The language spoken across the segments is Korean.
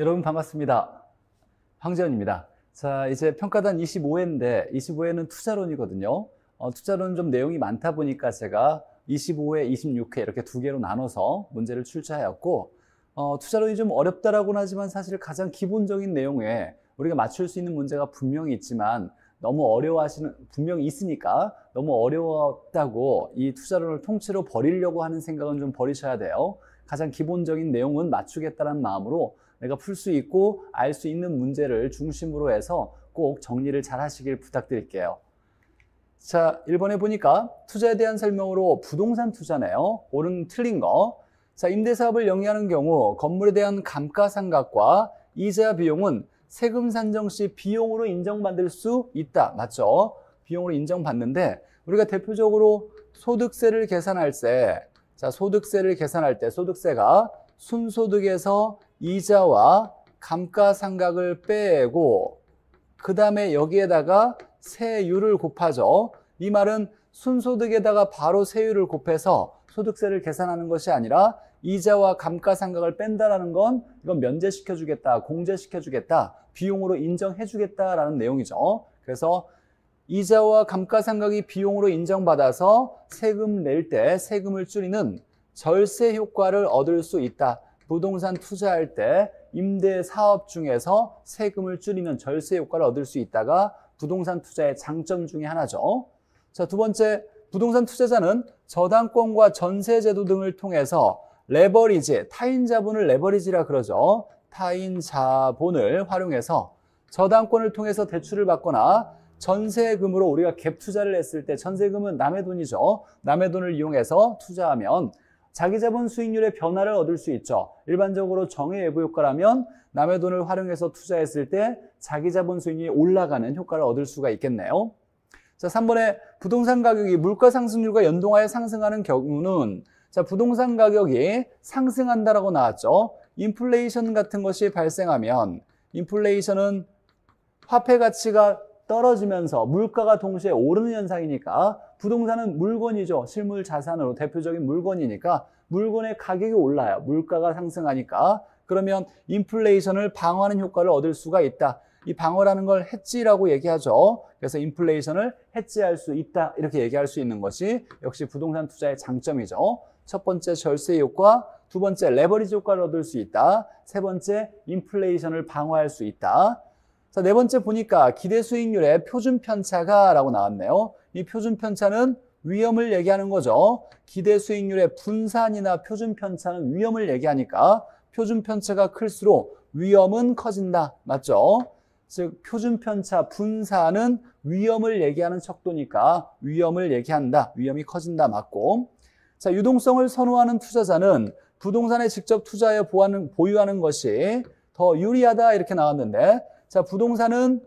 여러분 반갑습니다. 황재현입니다. 자, 이제 평가단 25회인데 25회는 투자론이거든요. 어, 투자론 좀 내용이 많다 보니까 제가 25회, 26회 이렇게 두 개로 나눠서 문제를 출제하였고 어, 투자론이 좀 어렵다라고는 하지만 사실 가장 기본적인 내용에 우리가 맞출 수 있는 문제가 분명히 있지만 너무 어려워하시는 분명히 있으니까 너무 어려웠다고 이 투자론을 통째로 버리려고 하는 생각은 좀 버리셔야 돼요. 가장 기본적인 내용은 맞추겠다는 마음으로 내가 풀 수 있고 알 수 있는 문제를 중심으로 해서 꼭 정리를 잘 하시길 부탁드릴게요. 자, 1번에 보니까 투자에 대한 설명으로 부동산 투자네요. 옳은 틀린 거. 자, 임대사업을 영위하는 경우 건물에 대한 감가상각과 이자 비용은 세금 산정 시 비용으로 인정받을 수 있다. 맞죠? 비용으로 인정받는데 우리가 대표적으로 소득세를 계산할 때, 자, 소득세를 계산할 때 소득세가 순소득에서 이자와 감가상각을 빼고 그 다음에 여기에다가 세율을 곱하죠. 이 말은 순소득에다가 바로 세율을 곱해서 소득세를 계산하는 것이 아니라 이자와 감가상각을 뺀다라는 건 이건 면제시켜 주겠다, 공제시켜 주겠다, 비용으로 인정해 주겠다라는 내용이죠. 그래서 이자와 감가상각이 비용으로 인정받아서 세금 낼 때 세금을 줄이는 절세 효과를 얻을 수 있다. 부동산 투자할 때 임대 사업 중에서 세금을 줄이는 절세 효과를 얻을 수 있다가 부동산 투자의 장점 중에 하나죠. 자, 두 번째, 부동산 투자자는 저당권과 전세 제도 등을 통해서 레버리지, 타인 자본을 레버리지라 그러죠. 타인 자본을 활용해서 저당권을 통해서 대출을 받거나 전세금으로 우리가 갭 투자를 했을 때 전세금은 남의 돈이죠. 남의 돈을 이용해서 투자하면 자기자본 수익률의 변화를 얻을 수 있죠. 일반적으로 정의 외부 효과라면 남의 돈을 활용해서 투자했을 때 자기자본 수익률이 올라가는 효과를 얻을 수가 있겠네요. 자, 3번에 부동산 가격이 물가 상승률과 연동하여 상승하는 경우는 자, 부동산 가격이 상승한다라고 나왔죠. 인플레이션 같은 것이 발생하면 인플레이션은 화폐 가치가 떨어지면서 물가가 동시에 오르는 현상이니까 부동산은 물건이죠. 실물 자산으로 대표적인 물건이니까 물건의 가격이 올라요. 물가가 상승하니까. 그러면 인플레이션을 방어하는 효과를 얻을 수가 있다. 이 방어라는 걸 해지라고 얘기하죠. 그래서 인플레이션을 해지할 수 있다. 이렇게 얘기할 수 있는 것이 역시 부동산 투자의 장점이죠. 첫 번째 절세 효과, 두 번째 레버리지 효과를 얻을 수 있다. 세 번째 인플레이션을 방어할 수 있다. 자, 네 번째 보니까 기대 수익률의 표준 편차가라고 나왔네요. 이 표준 편차는 위험을 얘기하는 거죠. 기대 수익률의 분산이나 표준 편차는 위험을 얘기하니까 표준 편차가 클수록 위험은 커진다. 맞죠? 즉 표준 편차 분산은 위험을 얘기하는 척도니까 위험을 얘기한다. 위험이 커진다. 맞고. 자, 유동성을 선호하는 투자자는 부동산에 직접 투자하여 보유하는 것이 더 유리하다 이렇게 나왔는데 자, 부동산은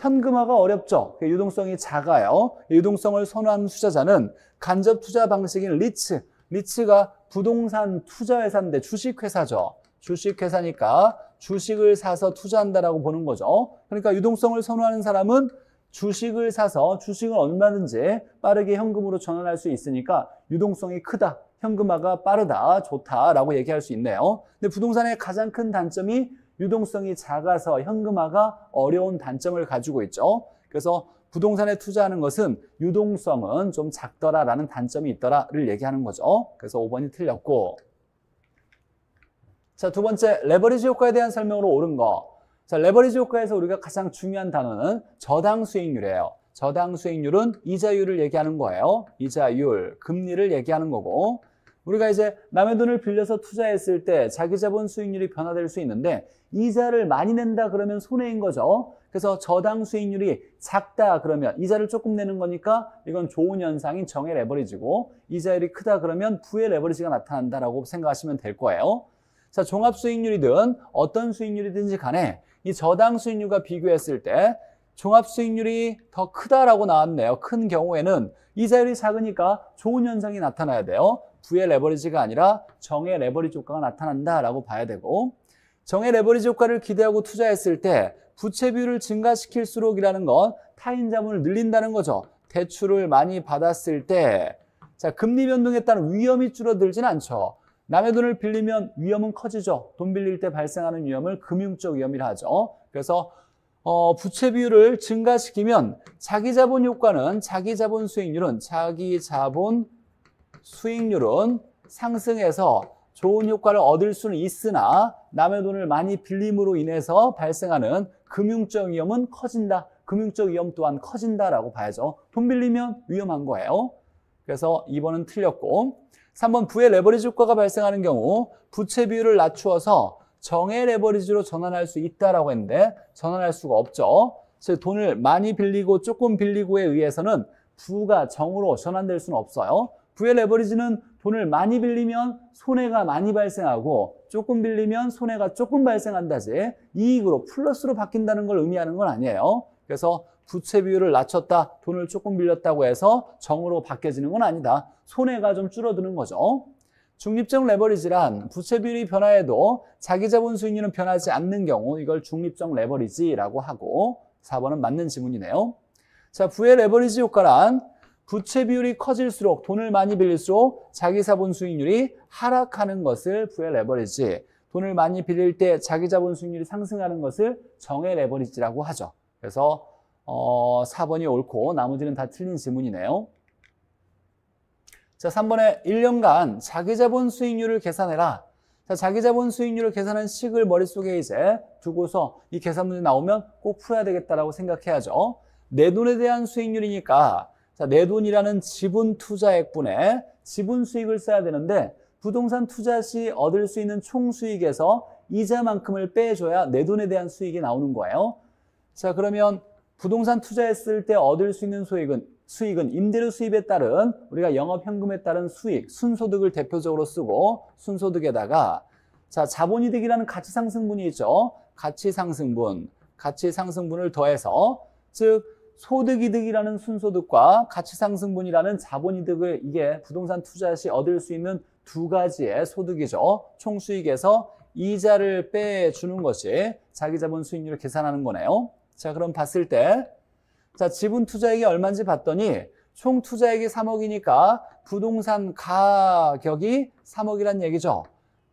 현금화가 어렵죠. 유동성이 작아요. 유동성을 선호하는 투자자는 간접 투자 방식인 리츠. 리츠가 부동산 투자회사인데 주식회사죠. 주식회사니까 주식을 사서 투자한다라고 보는 거죠. 그러니까 유동성을 선호하는 사람은 주식을 사서 주식을 얼마든지 빠르게 현금으로 전환할 수 있으니까 유동성이 크다. 현금화가 빠르다, 좋다라고 얘기할 수 있네요. 근데 부동산의 가장 큰 단점이 유동성이 작아서 현금화가 어려운 단점을 가지고 있죠. 그래서 부동산에 투자하는 것은 유동성은 좀 작더라라는 단점이 있더라를 얘기하는 거죠. 그래서 5번이 틀렸고 자, 두 번째 레버리지 효과에 대한 설명으로 옳은 거. 자, 레버리지 효과에서 우리가 가장 중요한 단어는 저당 수익률이에요. 저당 수익률은 이자율을 얘기하는 거예요. 이자율, 금리를 얘기하는 거고 우리가 이제 남의 돈을 빌려서 투자했을 때 자기 자본 수익률이 변화될 수 있는데 이자를 많이 낸다 그러면 손해인 거죠. 그래서 저당 수익률이 작다 그러면 이자를 조금 내는 거니까 이건 좋은 현상인 정의 레버리지고 이자율이 크다 그러면 부의 레버리지가 나타난다라고 생각하시면 될 거예요. 자, 종합 수익률이든 어떤 수익률이든지 간에 이 저당 수익률과 비교했을 때 종합 수익률이 더 크다라고 나왔네요. 큰 경우에는 이자율이 작으니까 좋은 현상이 나타나야 돼요. 부의 레버리지가 아니라 정의 레버리지 효과가 나타난다라고 봐야 되고 정의 레버리지 효과를 기대하고 투자했을 때 부채 비율을 증가시킬수록이라는 건 타인 자문을 늘린다는 거죠. 대출을 많이 받았을 때 자, 금리 변동에 따른 위험이 줄어들진 않죠. 남의 돈을 빌리면 위험은 커지죠. 돈 빌릴 때 발생하는 위험을 금융적 위험이라 하죠. 그래서 어, 부채 비율을 증가시키면 자기 자본 효과는 자기 자본 수익률은 자기 자본 수익률은 상승해서 좋은 효과를 얻을 수는 있으나 남의 돈을 많이 빌림으로 인해서 발생하는 금융적 위험은 커진다. 금융적 위험 또한 커진다라고 봐야죠. 돈 빌리면 위험한 거예요. 그래서 2번은 틀렸고 3번 부의 레버리지 효과가 발생하는 경우 부채 비율을 낮추어서 정의 레버리지로 전환할 수 있다라고 했는데 전환할 수가 없죠. 즉 돈을 많이 빌리고 조금 빌리고에 의해서는 부가 정으로 전환될 수는 없어요. 부의 레버리지는 돈을 많이 빌리면 손해가 많이 발생하고 조금 빌리면 손해가 조금 발생한다지 이익으로 플러스로 바뀐다는 걸 의미하는 건 아니에요. 그래서 부채 비율을 낮췄다, 돈을 조금 빌렸다고 해서 정으로 바뀌어지는 건 아니다. 손해가 좀 줄어드는 거죠. 중립적 레버리지란 부채 비율이 변화해도 자기 자본 수익률은 변하지 않는 경우 이걸 중립적 레버리지라고 하고 4번은 맞는 지문이네요. 자, 부의 레버리지 효과란 부채 비율이 커질수록 돈을 많이 빌릴수록 자기자본 수익률이 하락하는 것을 부의 레버리지 돈을 많이 빌릴 때 자기자본 수익률이 상승하는 것을 정의 레버리지라고 하죠. 그래서 어, 4번이 옳고 나머지는 다 틀린 지문이네요. 자, 3번에 1년간 자기자본 수익률을 계산해라. 자, 자기자본 수익률을 계산한 식을 머릿속에 이제 두고서 이 계산 문제 나오면 꼭 풀어야 되겠다라고 생각해야죠. 내 돈에 대한 수익률이니까 자, 내 돈이라는 지분 투자액분에 지분 수익을 써야 되는데 부동산 투자 시 얻을 수 있는 총 수익에서 이자만큼을 빼줘야 내 돈에 대한 수익이 나오는 거예요. 자, 그러면 부동산 투자했을 때 얻을 수 있는 수익은 수익은 임대료 수입에 따른 우리가 영업 현금에 따른 수익, 순소득을 대표적으로 쓰고 순소득에다가 자, 자본이득이라는 가치 상승분이 있죠. 가치 상승분, 가치 상승분을 더해서 즉 소득이득이라는 순소득과 가치상승분이라는 자본이득을 이게 부동산 투자 시 얻을 수 있는 두 가지의 소득이죠. 총수익에서 이자를 빼주는 것이 자기자본 수익률을 계산하는 거네요. 자 그럼 봤을 때 자 지분 투자액이 얼마인지 봤더니 총 투자액이 3억이니까 부동산 가격이 3억이란 얘기죠.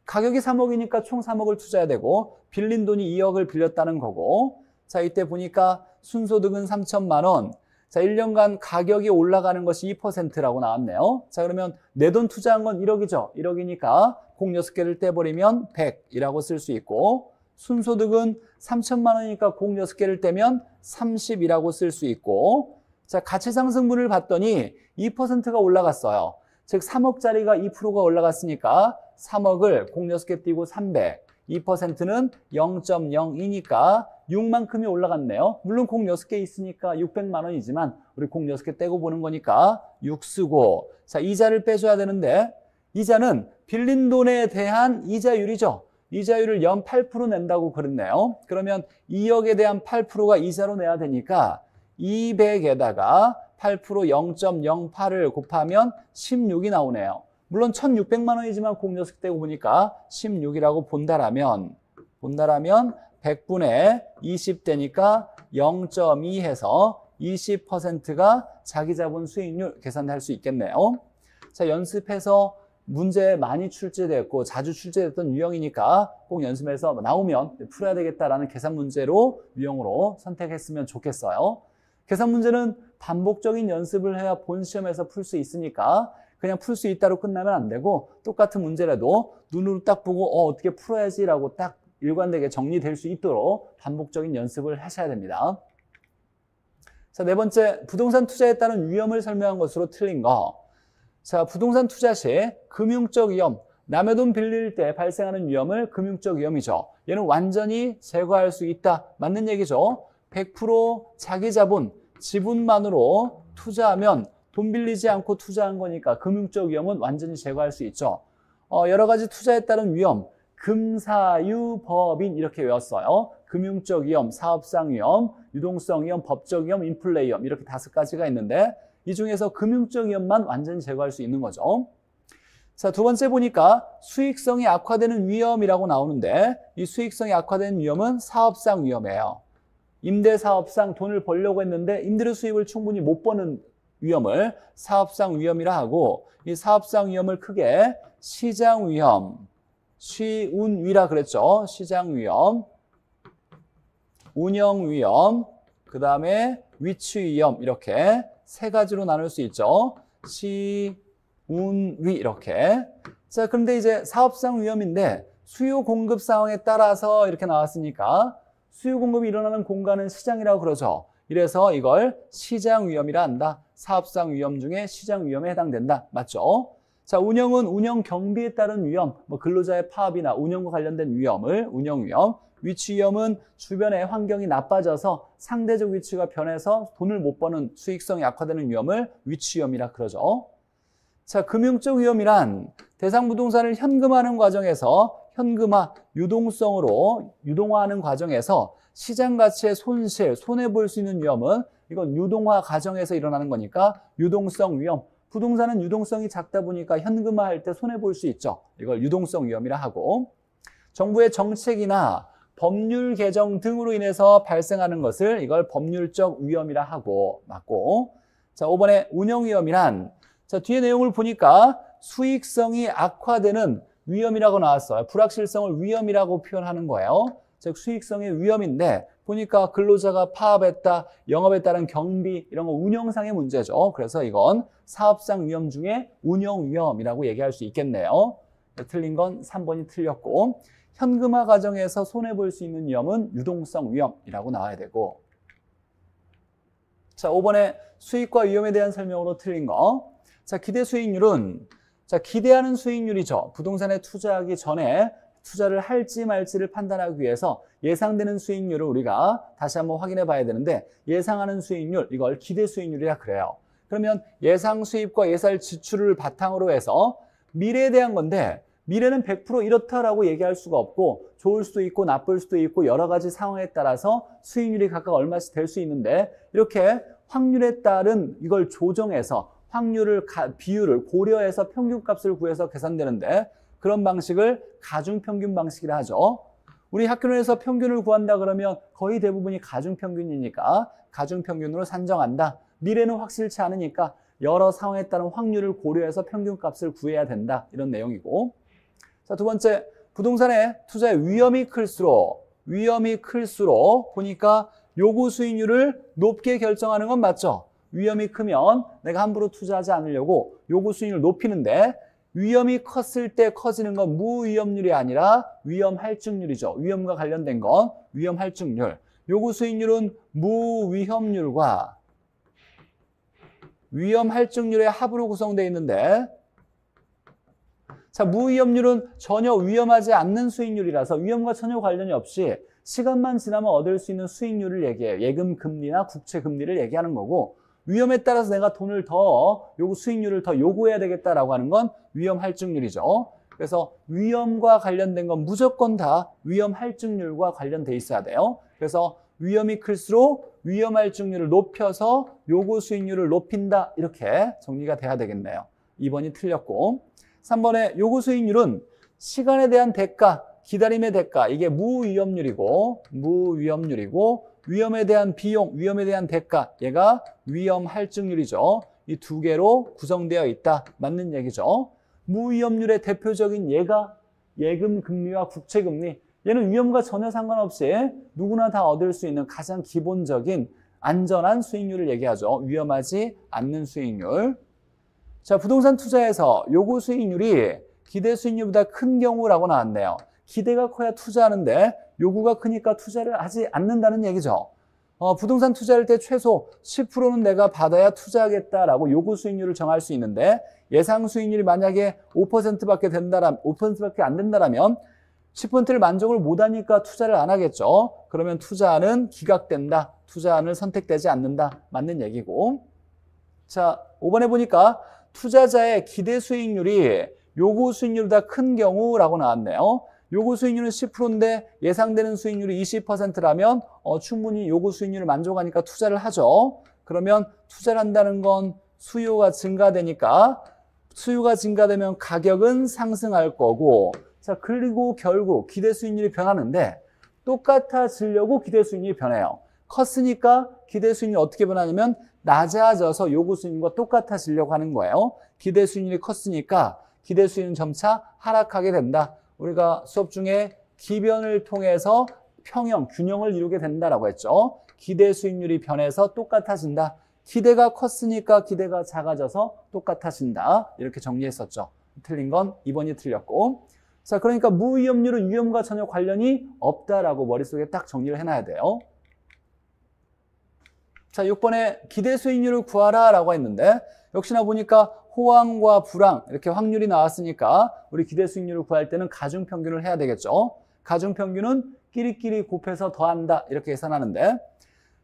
가격이 3억이니까 총 3억을 투자해야 되고 빌린 돈이 2억을 빌렸다는 거고 자 이때 보니까 순소득은 3천만 원. 자, 1년간 가격이 올라가는 것이 2%라고 나왔네요. 자, 그러면 내 돈 투자한 건 1억이죠. 1억이니까 공 6개를 떼버리면 100이라고 쓸 수 있고 순소득은 3천만 원이니까 공 6개를 떼면 30이라고 쓸 수 있고 자, 가치상승분을 봤더니 2%가 올라갔어요. 즉 3억짜리가 2%가 올라갔으니까 3억을 공 6개 띄고 300, 2%는 0.02니까 6만큼이 올라갔네요. 물론 공 6개 있으니까 600만 원이지만 우리 공 6개 떼고 보는 거니까 6 쓰고 자 이자를 빼줘야 되는데 이자는 빌린 돈에 대한 이자율이죠. 이자율을 연 8% 낸다고 그랬네요. 그러면 2억에 대한 8%가 이자로 내야 되니까 200에다가 8% 0.08을 곱하면 16이 나오네요. 물론 1,600만 원이지만 공 6개 떼고 보니까 16이라고 본다라면 본다라면 100분의 20대니까 0.2 해서 20%가 자기 자본 수익률 계산할 수 있겠네요. 자, 연습해서 문제 많이 출제됐고 자주 출제됐던 유형이니까 꼭 연습해서 나오면 풀어야 되겠다라는 계산 문제로 유형으로 선택했으면 좋겠어요. 계산 문제는 반복적인 연습을 해야 본 시험에서 풀 수 있으니까 그냥 풀 수 있다로 끝나면 안 되고 똑같은 문제라도 눈으로 딱 보고 어, 어떻게 풀어야지라고 딱 일관되게 정리될 수 있도록 반복적인 연습을 하셔야 됩니다. 자, 네 번째, 부동산 투자에 따른 위험을 설명한 것으로 틀린 거. 자, 부동산 투자 시 금융적 위험, 남의 돈 빌릴 때 발생하는 위험을 금융적 위험이죠. 얘는 완전히 제거할 수 있다. 맞는 얘기죠. 100% 자기 자본, 지분만으로 투자하면 돈 빌리지 않고 투자한 거니까 금융적 위험은 완전히 제거할 수 있죠. 어, 여러 가지 투자에 따른 위험, 금사유법인 이렇게 외웠어요. 금융적 위험, 사업상 위험, 유동성 위험, 법적 위험, 인플레 위험 이렇게 다섯 가지가 있는데 이 중에서 금융적 위험만 완전히 제거할 수 있는 거죠. 자, 두 번째 보니까 수익성이 악화되는 위험이라고 나오는데 이 수익성이 악화되는 위험은 사업상 위험이에요. 임대사업상 돈을 벌려고 했는데 임대료 수입을 충분히 못 버는 위험을 사업상 위험이라 하고 이 사업상 위험을 크게 시장 위험, 시운위라 그랬죠. 시장 위험, 운영 위험, 그 다음에 위치 위험 이렇게 세 가지로 나눌 수 있죠. 시, 운, 위 이렇게. 자, 그런데 이제 사업상 위험인데 수요 공급 상황에 따라서 이렇게 나왔으니까 수요 공급이 일어나는 공간은 시장이라고 그러죠. 이래서 이걸 시장 위험이라 한다. 사업상 위험 중에 시장 위험에 해당된다. 맞죠? 자, 운영은 운영 경비에 따른 위험, 뭐 근로자의 파업이나 운영과 관련된 위험을 운영 위험, 위치 위험은 주변의 환경이 나빠져서 상대적 위치가 변해서 돈을 못 버는 수익성이 약화되는 위험을 위치 위험이라 그러죠. 자, 금융적 위험이란 대상 부동산을 현금화하는 과정에서 현금화, 유동성으로 유동화하는 과정에서 시장 가치의 손실, 손해 볼 수 있는 위험은 이건 유동화 과정에서 일어나는 거니까 유동성 위험, 부동산은 유동성이 작다 보니까 현금화할 때 손해볼 수 있죠. 이걸 유동성 위험이라 하고 정부의 정책이나 법률 개정 등으로 인해서 발생하는 것을 이걸 법률적 위험이라 하고 맞고 자 5번에 운영 위험이란 자 뒤에 내용을 보니까 수익성이 악화되는 위험이라고 나왔어요. 불확실성을 위험이라고 표현하는 거예요. 즉 수익성의 위험인데 보니까 근로자가 파업했다, 영업에 따른 경비 이런 거 운영상의 문제죠. 그래서 이건 사업상 위험 중에 운영 위험이라고 얘기할 수 있겠네요. 네, 틀린 건 3번이 틀렸고 현금화 과정에서 손해볼 수 있는 위험은 유동성 위험이라고 나와야 되고 자 5번에 수익과 위험에 대한 설명으로 틀린 거. 자 기대 수익률은 자 기대하는 수익률이죠. 부동산에 투자하기 전에 투자를 할지 말지를 판단하기 위해서 예상되는 수익률을 우리가 다시 한번 확인해 봐야 되는데 예상하는 수익률, 이걸 기대 수익률이라 그래요. 그러면 예상 수입과 예상 지출을 바탕으로 해서 미래에 대한 건데 미래는 100% 이렇다라고 얘기할 수가 없고 좋을 수도 있고 나쁠 수도 있고 여러 가지 상황에 따라서 수익률이 각각 얼마씩 될 수 있는데 이렇게 확률에 따른 이걸 조정해서 확률을 비율을 고려해서 평균값을 구해서 계산되는데 그런 방식을 가중평균 방식이라 하죠. 우리 학교론에서 평균을 구한다 그러면 거의 대부분이 가중평균이니까 가중평균으로 산정한다. 미래는 확실치 않으니까 여러 상황에 따른 확률을 고려해서 평균값을 구해야 된다. 이런 내용이고 자, 두 번째 부동산에 투자의 위험이 클수록 위험이 클수록 보니까 요구 수익률을 높게 결정하는 건 맞죠? 위험이 크면 내가 함부로 투자하지 않으려고 요구 수익률을 높이는데 위험이 컸을 때 커지는 건 무위험률이 아니라 위험할증률이죠. 위험과 관련된 건 위험할증률. 요구 수익률은 무위험률과 위험할증률의 합으로 구성되어 있는데 자 무위험률은 전혀 위험하지 않는 수익률이라서 위험과 전혀 관련이 없이 시간만 지나면 얻을 수 있는 수익률을 얘기해요. 예금 금리나 국채 금리를 얘기하는 거고 위험에 따라서 내가 돈을 더 요구 수익률을 더 요구해야 되겠다라고 하는 건 위험 할증률이죠. 그래서 위험과 관련된 건 무조건 다 위험 할증률과 관련돼 있어야 돼요. 그래서 위험이 클수록 위험 할증률을 높여서 요구 수익률을 높인다 이렇게 정리가 돼야 되겠네요. 2번이 틀렸고 3번에 요구 수익률은 시간에 대한 대가, 기다림의 대가 이게 무위험률이고 무위험률이고 위험에 대한 비용, 위험에 대한 대가, 얘가 위험 할증률이죠. 이 두 개로 구성되어 있다. 맞는 얘기죠. 무위험률의 대표적인 예가 예금 금리와 국채 금리. 얘는 위험과 전혀 상관없이 누구나 다 얻을 수 있는 가장 기본적인 안전한 수익률을 얘기하죠. 위험하지 않는 수익률. 자, 부동산 투자에서 요구 수익률이 기대 수익률보다 큰 경우라고 나왔네요. 기대가 커야 투자하는데 요구가 크니까 투자를 하지 않는다는 얘기죠. 어, 부동산 투자할 때 최소 10%는 내가 받아야 투자하겠다라고 요구 수익률을 정할 수 있는데 예상 수익률이 만약에 5%밖에 된다라 5%밖에 안 된다라면 10%를 만족을 못하니까 투자를 안 하겠죠. 그러면 투자는 기각된다. 투자안을 선택되지 않는다. 맞는 얘기고. 자, 5번에 보니까 투자자의 기대 수익률이 요구 수익률보다 큰 경우라고 나왔네요. 요구 수익률은 10%인데 예상되는 수익률이 20%라면 어, 충분히 요구 수익률을 만족하니까 투자를 하죠. 그러면 투자를 한다는 건 수요가 증가되니까 수요가 증가되면 가격은 상승할 거고 자 그리고 결국 기대 수익률이 변하는데 똑같아지려고 기대 수익률이 변해요. 컸으니까 기대 수익률이 어떻게 변하냐면 낮아져서 요구 수익률과 똑같아지려고 하는 거예요. 기대 수익률이 컸으니까 기대 수익률은 점차 하락하게 된다. 우리가 수업 중에 기변을 통해서 평형, 균형을 이루게 된다라고 했죠. 기대 수익률이 변해서 똑같아진다. 기대가 컸으니까 기대가 작아져서 똑같아진다. 이렇게 정리했었죠. 틀린 건 2번이 틀렸고. 자, 그러니까 무위험률은 위험과 전혀 관련이 없다라고 머릿속에 딱 정리를 해놔야 돼요. 자, 6번에 기대 수익률을 구하라 라고 했는데 역시나 보니까 호황과 불황 이렇게 확률이 나왔으니까 우리 기대 수익률을 구할 때는 가중 평균을 해야 되겠죠. 가중 평균은 끼리끼리 곱해서 더한다 이렇게 계산하는데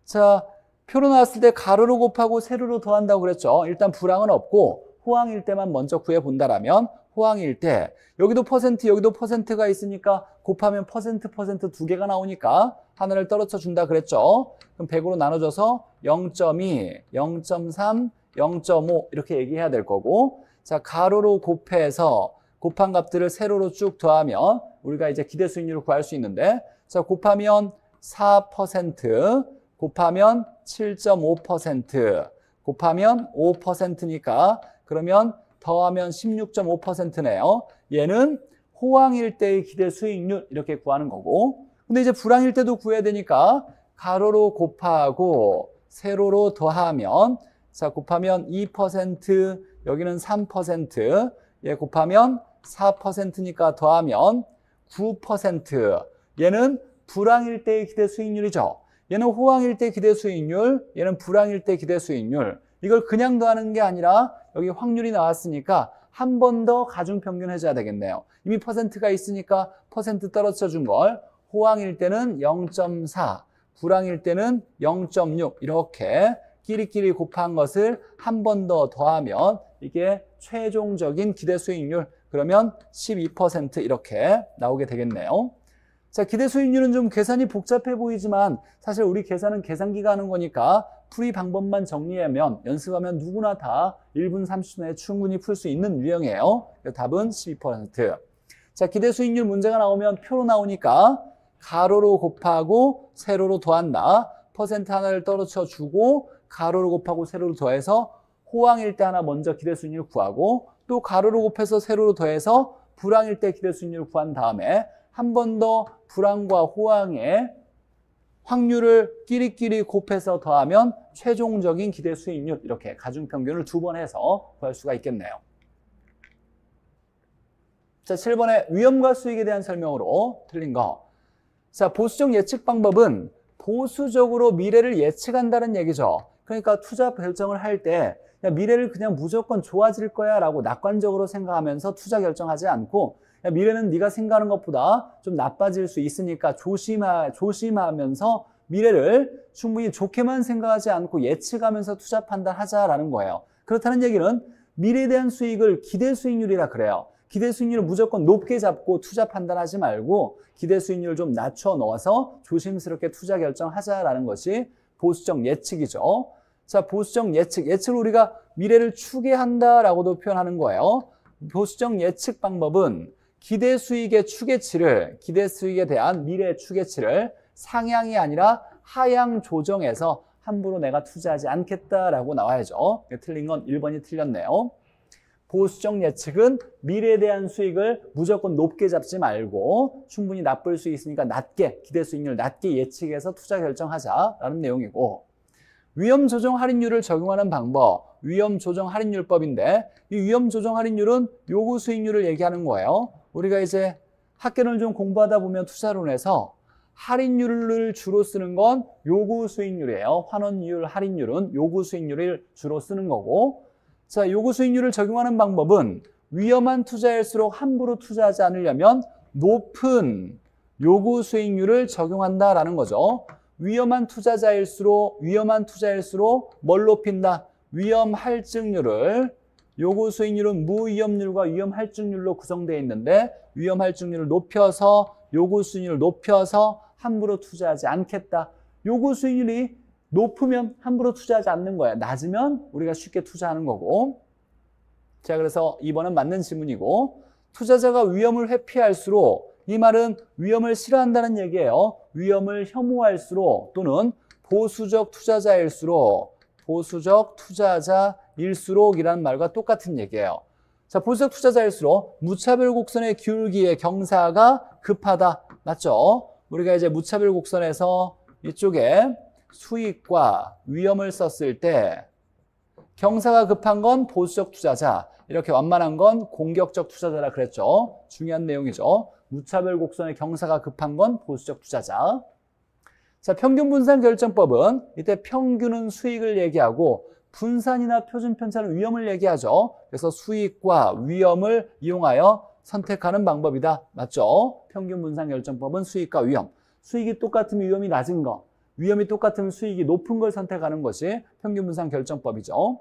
자 표로 나왔을 때 가로로 곱하고 세로로 더한다고 그랬죠. 일단 불황은 없고 호황일 때만 먼저 구해본다라면 호황일 때 여기도 퍼센트 여기도 퍼센트가 있으니까 곱하면 퍼센트 퍼센트 두 개가 나오니까 하나를 떨어쳐 준다 그랬죠. 그럼 100으로 나눠줘서 0.2, 0.3, 0.5 이렇게 얘기해야 될 거고 자 가로로 곱해서 곱한 값들을 세로로 쭉 더하면 우리가 이제 기대 수익률을 구할 수 있는데 자 곱하면 4% 곱하면 7.5% 곱하면 5%니까 그러면 더하면 16.5%네요. 얘는 호황일 때의 기대 수익률 이렇게 구하는 거고 근데 이제 불황일 때도 구해야 되니까 가로로 곱하고 세로로 더하면 자, 곱하면 2%, 여기는 3%. 예, 곱하면 4%니까 더하면 9%. 얘는 불황일 때의 기대 수익률이죠. 얘는 호황일 때 기대 수익률, 얘는 불황일 때 기대 수익률. 이걸 그냥 더하는 게 아니라 여기 확률이 나왔으니까 한 번 더 가중평균 해줘야 되겠네요. 이미 퍼센트가 있으니까 퍼센트 떨어져 준 걸 호황일 때는 0.4, 불황일 때는 0.6 이렇게 끼리끼리 곱한 것을 한 번 더 더하면 이게 최종적인 기대 수익률 그러면 12% 이렇게 나오게 되겠네요. 자, 기대 수익률은 좀 계산이 복잡해 보이지만 사실 우리 계산은 계산기가 하는 거니까 풀이 방법만 정리하면 연습하면 누구나 다 1분 30초 내에 충분히 풀 수 있는 유형이에요. 답은 12%. 자, 기대 수익률 문제가 나오면 표로 나오니까 가로로 곱하고 세로로 더한다. 퍼센트 하나를 떨어쳐 주고 가로를 곱하고 세로를 더해서 호황일때 하나 먼저 기대 수익률을 구하고 또가로를 곱해서 세로를 더해서 불황일때 기대 수익률을 구한 다음에 한 번 더 불황과 호황의 확률을 끼리끼리 곱해서 더하면 최종적인 기대 수익률 이렇게 가중평균을 두 번 해서 구할 수가 있겠네요. 자, 7번에 위험과 수익에 대한 설명으로 틀린 거. 자, 보수적 예측 방법은 보수적으로 미래를 예측한다는 얘기죠. 그러니까 투자 결정을 할 때 미래를 그냥 무조건 좋아질 거야 라고 낙관적으로 생각하면서 투자 결정하지 않고 미래는 네가 생각하는 것보다 좀 나빠질 수 있으니까 조심하, 조심하면서 미래를 충분히 좋게만 생각하지 않고 예측하면서 투자 판단하자라는 거예요. 그렇다는 얘기는 미래에 대한 수익을 기대 수익률이라 그래요. 기대 수익률을 무조건 높게 잡고 투자 판단하지 말고 기대 수익률을 좀 낮춰 넣어서 조심스럽게 투자 결정하자라는 것이 보수적 예측이죠. 자, 보수적 예측. 예측을 우리가 미래를 추계 한다라고도 표현하는 거예요. 보수적 예측 방법은 기대 수익의 추계치를, 기대 수익에 대한 미래 추계치를 상향이 아니라 하향 조정해서 함부로 내가 투자하지 않겠다라고 나와야죠. 네, 틀린 건 1번이 틀렸네요. 보수적 예측은 미래에 대한 수익을 무조건 높게 잡지 말고 충분히 나쁠 수 있으니까 낮게 기대 수익률 낮게 예측해서 투자 결정하자라는 내용이고 위험 조정 할인율을 적용하는 방법 위험 조정 할인율법인데 이 위험 조정 할인율은 요구 수익률을 얘기하는 거예요. 우리가 이제 학교를좀 공부하다 보면 투자론에서 할인율을 주로 쓰는 건 요구 수익률이에요. 환원율, 할인율은 요구 수익률을 주로 쓰는 거고 자, 요구 수익률을 적용하는 방법은 위험한 투자일수록 함부로 투자하지 않으려면 높은 요구 수익률을 적용한다라는 거죠. 위험한 투자자일수록 위험한 투자일수록 뭘 높인다? 위험 할증률을 요구 수익률은 무위험률과 위험 할증률로 구성되어 있는데 위험 할증률을 높여서 요구 수익률을 높여서 함부로 투자하지 않겠다. 요구 수익률이 높으면 함부로 투자하지 않는 거야. 낮으면 우리가 쉽게 투자하는 거고. 자, 그래서 2번은 맞는 질문이고. 투자자가 위험을 회피할수록 이 말은 위험을 싫어한다는 얘기예요. 위험을 혐오할수록 또는 보수적 투자자일수록 보수적 투자자일수록이란 말과 똑같은 얘기예요. 자, 보수적 투자자일수록 무차별 곡선의 기울기의 경사가 급하다. 맞죠? 우리가 이제 무차별 곡선에서 이쪽에 수익과 위험을 썼을 때 경사가 급한 건 보수적 투자자, 이렇게 완만한 건 공격적 투자자라 그랬죠. 중요한 내용이죠. 무차별 곡선의 경사가 급한 건 보수적 투자자. 자, 평균 분산 결정법은 이때 평균은 수익을 얘기하고 분산이나 표준 편차는 위험을 얘기하죠. 그래서 수익과 위험을 이용하여 선택하는 방법이다. 맞죠? 평균 분산 결정법은 수익과 위험. 수익이 똑같으면 위험이 낮은 거. 위험이 똑같은 수익이 높은 걸 선택하는 것이 평균분산 결정법이죠.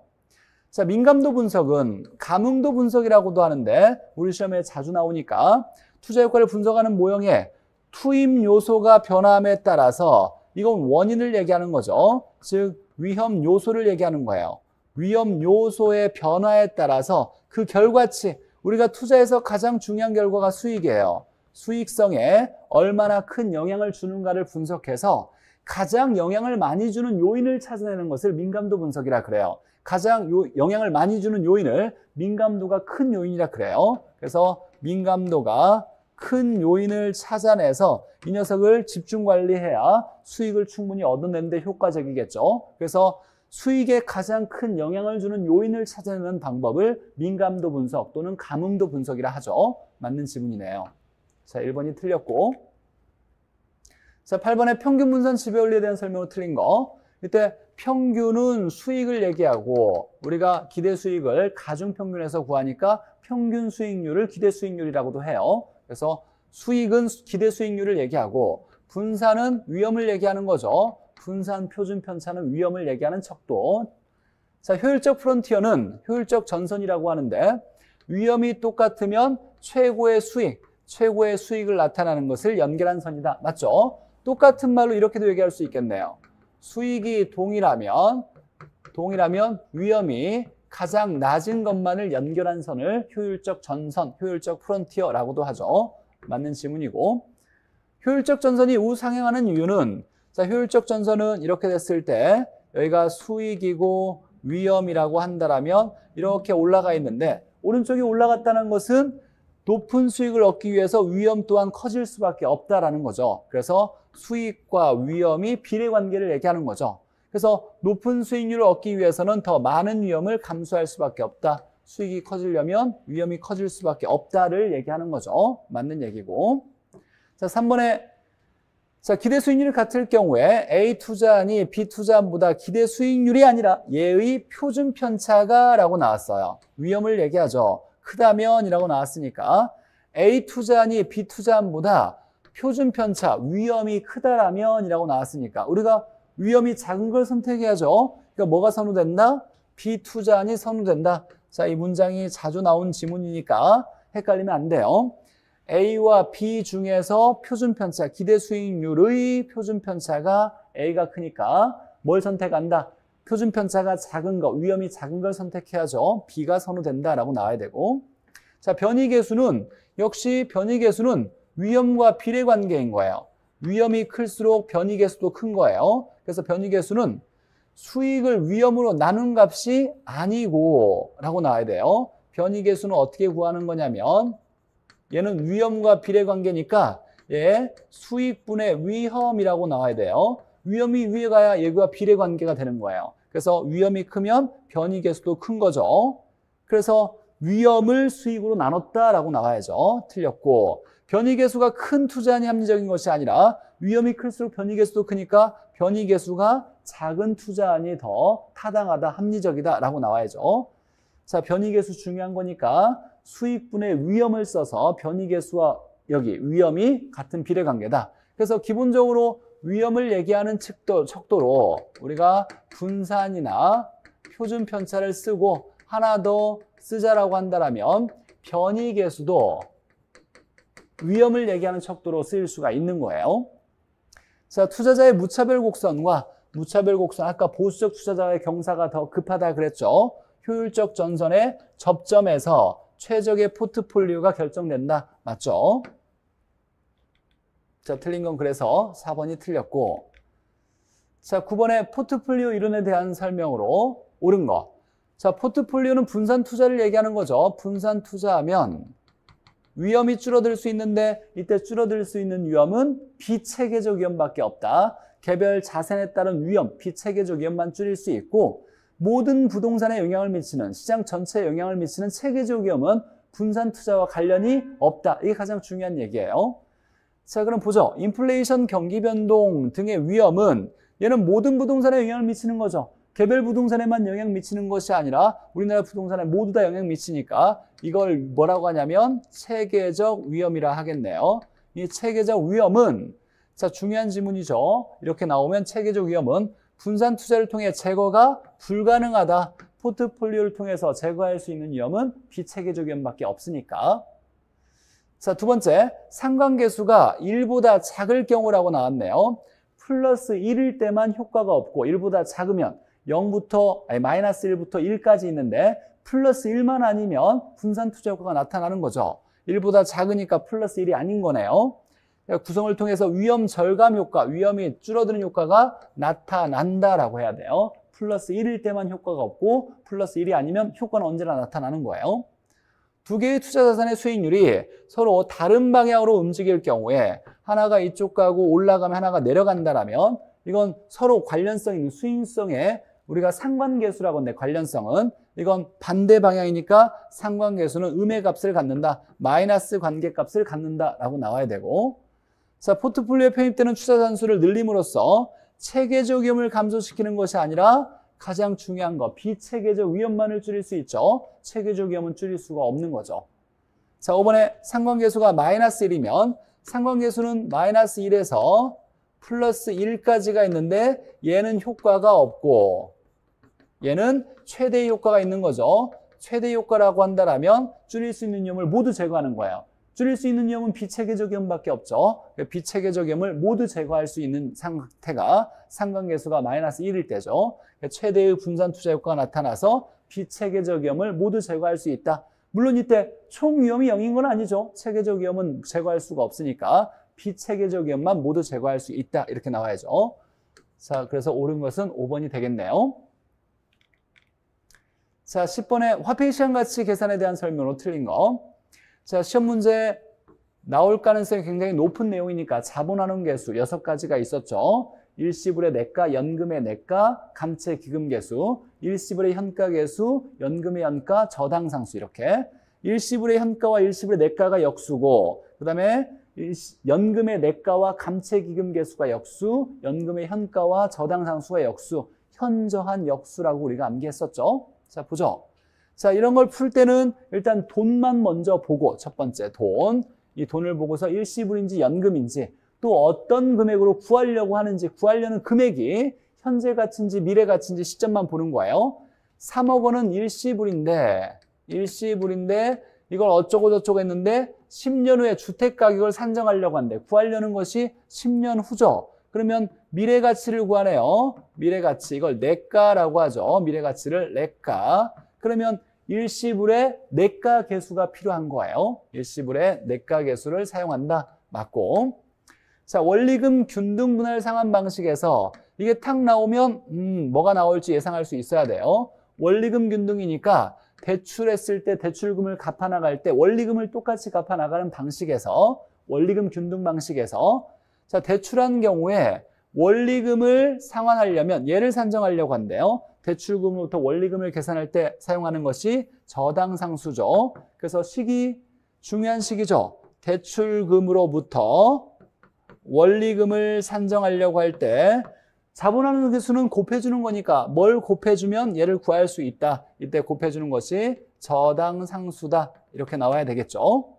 자, 민감도 분석은 감응도 분석이라고도 하는데 우리 시험에 자주 나오니까 투자 효과를 분석하는 모형에 투입 요소가 변함에 따라서 이건 원인을 얘기하는 거죠. 즉 위험 요소를 얘기하는 거예요. 위험 요소의 변화에 따라서 그 결과치 우리가 투자에서 가장 중요한 결과가 수익이에요. 수익성에 얼마나 큰 영향을 주는가를 분석해서 가장 영향을 많이 주는 요인을 찾아내는 것을 민감도 분석이라 그래요. 가장 요, 영향을 많이 주는 요인을 민감도가 큰 요인이라 그래요. 그래서 민감도가 큰 요인을 찾아내서 이 녀석을 집중 관리해야 수익을 충분히 얻어내는데 효과적이겠죠. 그래서 수익에 가장 큰 영향을 주는 요인을 찾아내는 방법을 민감도 분석 또는 감흥도 분석이라 하죠. 맞는 지문이네요. 자, 1번이 틀렸고 자, 8번의 평균 분산 지배원리에 대한 설명을 틀린 거. 이때 평균은 수익을 얘기하고 우리가 기대 수익을 가중 평균에서 구하니까 평균 수익률을 기대 수익률이라고도 해요. 그래서 수익은 기대 수익률을 얘기하고 분산은 위험을 얘기하는 거죠. 분산 표준 편차는 위험을 얘기하는 척도. 자, 효율적 프론티어는 효율적 전선이라고 하는데 위험이 똑같으면 최고의 수익, 최고의 수익을 나타내는 것을 연결한 선이다. 맞죠? 똑같은 말로 이렇게도 얘기할 수 있겠네요. 수익이 동일하면 동일하면 위험이 가장 낮은 것만을 연결한 선을 효율적 전선, 효율적 프론티어라고도 하죠. 맞는 지문이고 효율적 전선이 우상향하는 이유는 자 효율적 전선은 이렇게 됐을 때 여기가 수익이고 위험이라고 한다라면 이렇게 올라가 있는데 오른쪽이 올라갔다는 것은 높은 수익을 얻기 위해서 위험 또한 커질 수밖에 없다라는 거죠. 그래서 수익과 위험이 비례관계를 얘기하는 거죠. 그래서 높은 수익률을 얻기 위해서는 더 많은 위험을 감수할 수밖에 없다. 수익이 커지려면 위험이 커질 수밖에 없다를 얘기하는 거죠. 맞는 얘기고. 자, 3번에 자, 기대 수익률이 같을 경우에 A 투자안이 B 투자안보다 기대 수익률이 아니라 예의 표준 편차가라고 나왔어요. 위험을 얘기하죠. 크다면이라고 나왔으니까 A 투자안이 B 투자안보다 표준 편차, 위험이 크다라면이라고 나왔으니까 우리가 위험이 작은 걸 선택해야죠. 그러니까 뭐가 선호된다? 비투자니 선호된다. 자, 이 문장이 자주 나온 지문이니까 헷갈리면 안 돼요. A와 B 중에서 표준 편차, 기대 수익률의 표준 편차가 A가 크니까 뭘 선택한다? 표준 편차가 작은 거, 위험이 작은 걸 선택해야죠. B가 선호된다라고 나와야 되고. 자, 변이 계수는 역시 변이 계수는 위험과 비례 관계인 거예요. 위험이 클수록 변이 개수도 큰 거예요. 그래서 변이 개수는 수익을 위험으로 나눈 값이 아니고 라고 나와야 돼요. 변이 개수는 어떻게 구하는 거냐면 얘는 위험과 비례 관계니까 얘 수익분의 위험이라고 나와야 돼요. 위험이 위에 가야 얘가 비례 관계가 되는 거예요. 그래서 위험이 크면 변이 개수도 큰 거죠. 그래서 위험을 수익으로 나눴다라고 나와야죠. 틀렸고 변이 개수가 큰 투자니 합리적인 것이 아니라 위험이 클수록 변이 개수도 크니까 변이 개수가 작은 투자안이 더 타당하다, 합리적이다라고 나와야죠. 자, 변이 개수 중요한 거니까 수익분의 위험을 써서 변이 개수와 여기 위험이 같은 비례 관계다. 그래서 기본적으로 위험을 얘기하는 측도, 척도로 우리가 분산이나 표준 편차를 쓰고 하나 더 쓰자라고 한다면 변이 개수도 위험을 얘기하는 척도로 쓰일 수가 있는 거예요. 자, 투자자의 무차별 곡선과 무차별 곡선, 아까 보수적 투자자의 경사가 더 급하다 그랬죠. 효율적 전선의 접점에서 최적의 포트폴리오가 결정된다. 맞죠? 자, 틀린 건 그래서 4번이 틀렸고. 자, 9번의 포트폴리오 이론에 대한 설명으로 옳은 거. 자, 포트폴리오는 분산 투자를 얘기하는 거죠. 분산 투자하면 위험이 줄어들 수 있는데 이때 줄어들 수 있는 위험은 비체계적 위험밖에 없다. 개별 자산에 따른 위험, 비체계적 위험만 줄일 수 있고 모든 부동산에 영향을 미치는 시장 전체에 영향을 미치는 체계적 위험은 분산 투자와 관련이 없다. 이게 가장 중요한 얘기예요. 자, 그럼 보죠. 인플레이션 경기 변동 등의 위험은 얘는 모든 부동산에 영향을 미치는 거죠. 개별 부동산에만 영향 미치는 것이 아니라 우리나라 부동산에 모두 다 영향 미치니까 이걸 뭐라고 하냐면 체계적 위험이라 하겠네요. 이 체계적 위험은 자 중요한 지문이죠. 이렇게 나오면 체계적 위험은 분산 투자를 통해 제거가 불가능하다. 포트폴리오를 통해서 제거할 수 있는 위험은 비체계적 위험밖에 없으니까. 자, 두 번째, 상관계수가 1보다 작을 경우라고 나왔네요. 플러스 1일 때만 효과가 없고 1보다 작으면 0부터 아니 마이너스 1부터 1까지 있는데 플러스 1만 아니면 분산 투자 효과가 나타나는 거죠. 1보다 작으니까 플러스 1이 아닌 거네요. 그러니까 구성을 통해서 위험 절감 효과, 위험이 줄어드는 효과가 나타난다라고 해야 돼요. 플러스 1일 때만 효과가 없고 플러스 1이 아니면 효과는 언제나 나타나는 거예요. 두 개의 투자 자산의 수익률이 서로 다른 방향으로 움직일 경우에 하나가 이쪽 가고 올라가면 하나가 내려간다라면 이건 서로 관련성 있는 수익성에 우리가 상관계수라고 하는데 관련성은 이건 반대 방향이니까 상관계수는 음의 값을 갖는다. 마이너스 관계값을 갖는다라고 나와야 되고 자 포트폴리오에 편입되는 추자 잔수를 늘림으로써 체계적 위험을 감소시키는 것이 아니라 가장 중요한 거 비체계적 위험만을 줄일 수 있죠. 체계적 위험은 줄일 수가 없는 거죠. 자이번에 상관계수가 마이너스 1이면 상관계수는 마이너스 1에서 플러스 1까지가 있는데 얘는 효과가 없고 얘는 최대 효과가 있는 거죠. 최대 효과라고 한다면 줄일 수 있는 위험을 모두 제거하는 거예요. 줄일 수 있는 위험은 비체계적 위험밖에 없죠. 그러니까 비체계적 위험을 모두 제거할 수 있는 상태가 상관계수가 마이너스 1일 때죠. 그러니까 최대의 분산 투자 효과가 나타나서 비체계적 위험을 모두 제거할 수 있다. 물론 이때 총 위험이 0인 건 아니죠. 체계적 위험은 제거할 수가 없으니까 비체계적 위험만 모두 제거할 수 있다. 이렇게 나와야죠. 자, 그래서 옳은 것은 5번이 되겠네요. 자, 10번에 화폐 시간 가치 계산에 대한 설명으로 틀린 거. 자, 시험 문제 나올 가능성이 굉장히 높은 내용이니까 자본하는 개수 6가지가 있었죠. 일시불의 내가, 연금의 내가, 감채 기금 개수, 일시불의 현가 개수, 연금의 현가, 저당 상수 이렇게 일시불의 현가와 일시불의 내가가 역수고 그다음에 연금의 내가와 감채기금 개수가 역수, 연금의 현가와 저당상수가 역수, 현저한 역수라고 우리가 암기했었죠. 자, 보죠. 자, 이런 걸 풀 때는 일단 돈만 먼저 보고, 첫 번째 돈. 이 돈을 보고서 일시불인지 연금인지 또 어떤 금액으로 구하려고 하는지 구하려는 금액이 현재 가치인지 미래 가치인지 시점만 보는 거예요. 3억 원은 일시불인데, 일시불인데 이걸 어쩌고저쩌고 했는데 10년 후에 주택 가격을 산정하려고 하는데 구하려는 것이 10년 후죠. 그러면 미래 가치를 구하네요. 미래 가치 이걸 내가라고 하죠. 미래 가치를 내가. 그러면 일시불의 내가 개수가 필요한 거예요. 일시불의 내가 개수를 사용한다. 맞고. 자, 원리금 균등 분할 상환 방식에서 이게 탁 나오면 음, 뭐가 나올지 예상할 수 있어야 돼요. 원리금 균등이니까 대출했을 때 대출금을 갚아 나갈 때 원리금을 똑같이 갚아 나가는 방식에서 원리금 균등 방식에서 자, 대출한 경우에 원리금을 상환하려면 얘를 산정하려고 한대요. 대출금부터 원리금을 계산할 때 사용하는 것이 저당상수죠. 그래서 시기 중요한 시기죠. 대출금으로부터 원리금을 산정하려고 할때 4분하는 개수는 곱해주는 거니까 뭘 곱해주면 얘를 구할 수 있다. 이때 곱해주는 것이 저당상수다. 이렇게 나와야 되겠죠.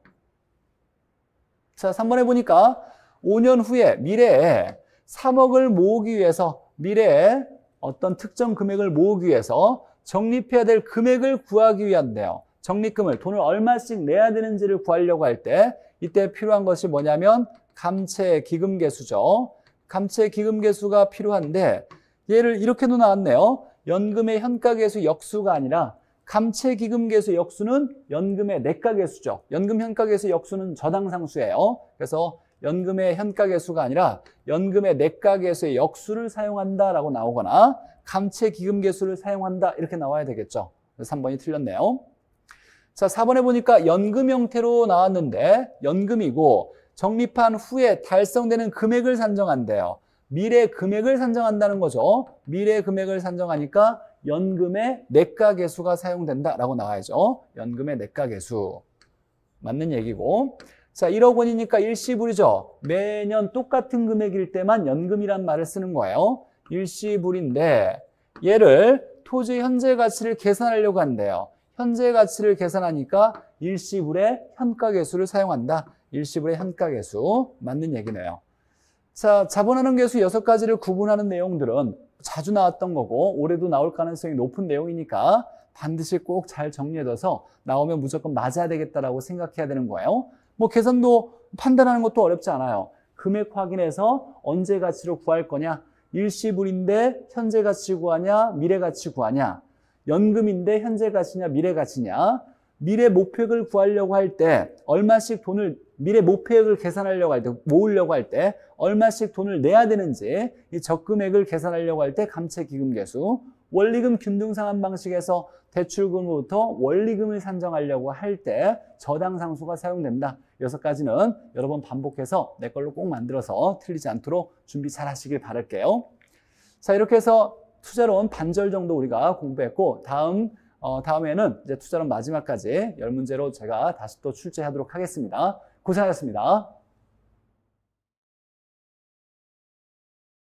자, 3번에 보니까 5년 후에 미래에 3억을 모으기 위해서 미래에 어떤 특정 금액을 모으기 위해서 적립해야 될 금액을 구하기 위한데요. 적립금을 돈을 얼마씩 내야 되는지를 구하려고 할 때 이때 필요한 것이 뭐냐면 감채 기금 개수죠. 감채 기금계수가 필요한데 얘를 이렇게도 나왔네요. 연금의 현가계수 역수가 아니라 감채 기금계수 역수는 연금의 내가계수죠. 연금 현가계수 역수는 저당상수예요. 그래서 연금의 현가계수가 아니라 연금의 내가계수의 역수를 사용한다라고 나오거나 감채 기금계수를 사용한다 이렇게 나와야 되겠죠. 그래서 3번이 틀렸네요. 자, 4번에 보니까 연금 형태로 나왔는데 연금이고 적립한 후에 달성되는 금액을 산정한대요. 미래 금액을 산정한다는 거죠. 미래 금액을 산정하니까 연금의 내과개수가 사용된다라고 나와야죠. 연금의 내과개수 맞는 얘기고. 자, 1억 원이니까 일시불이죠. 매년 똑같은 금액일 때만 연금이란 말을 쓰는 거예요. 일시불인데 얘를 토지 현재 가치를 계산하려고 한대요. 현재 가치를 계산하니까 일시불의 현가개수를 사용한다. 일시불의 한가계수 맞는 얘기네요. 자, 자본하는 계수 여섯 가지를 구분하는 내용들은 자주 나왔던 거고 올해도 나올 가능성이 높은 내용이니까 반드시 꼭 잘 정리해둬서 나오면 무조건 맞아야 되겠다라고 생각해야 되는 거예요. 뭐 계산도 판단하는 것도 어렵지 않아요. 금액 확인해서 언제 가치로 구할 거냐, 일시불인데 현재 가치 구하냐, 미래 가치 구하냐, 연금인데 현재 가치냐, 미래 가치냐, 미래 목표액을 구하려고 할 때 얼마씩 돈을 미래 목표액을 계산하려고 할 때, 모으려고 할 때 얼마씩 돈을 내야 되는지 이 적금액을 계산하려고 할 때 감채기금계수 원리금 균등상환 방식에서 대출금으로부터 원리금을 산정하려고 할 때 저당상수가 사용된다. 여섯 가지는 여러 번 반복해서 내 걸로 꼭 만들어서 틀리지 않도록 준비 잘 하시길 바랄게요. 자 이렇게 해서 투자론 반절 정도 우리가 공부했고 다음 어, 다음에는 이제 투자론 마지막까지 열문제로 제가 다시 또 출제하도록 하겠습니다. 고생하셨습니다.